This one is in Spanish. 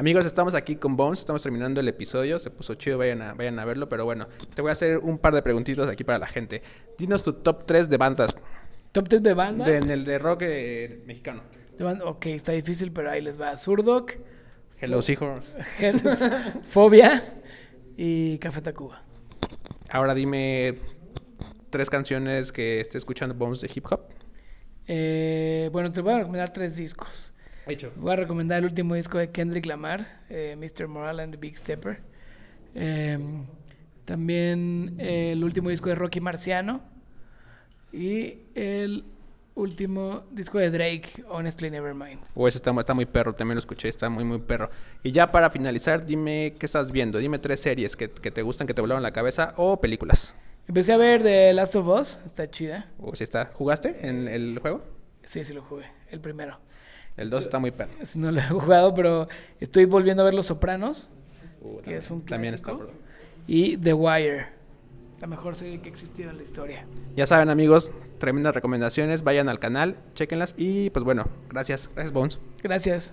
Amigos, estamos aquí con Bones, estamos terminando el episodio, se puso chido, vayan a, a verlo, pero bueno, te voy a hacer un par de preguntitos aquí para la gente. Dinos tu top 3 de bandas. ¿Top 3 de bandas? en el de rock eh, mexicano. ok, está difícil, pero ahí les va. Zurdok. Hello Seahorse. Fobia y Café Tacuba. Ahora dime tres canciones que esté escuchando Bones de hip hop. Eh, bueno, te voy a recomendar tres discos. Voy a recomendar el último disco de Kendrick Lamar, eh, Mr. Moral and the Big Stepper. Em, también eh, el último disco de Rocky Marciano. Y el último disco de Drake, Honestly Nevermind. O oh, ese está, muy perro, también lo escuché, está muy, muy perro. Y ya para finalizar, dime qué estás viendo. Dime tres series que, te gustan, que te volaron la cabeza o películas. Empecé a ver The Last of Us, está chida. O oh, está. ¿Jugaste en el juego? Sí, sí lo jugué, el primero. El 2 está muy perro. No lo he jugado, pero estoy volviendo a ver Los Sopranos, uh, que también, es un También está, Y The Wire, la mejor serie que ha existido en la historia. Ya saben, amigos, tremendas recomendaciones. Vayan al canal, chequenlas y pues bueno, gracias. Gracias, Bones. Gracias.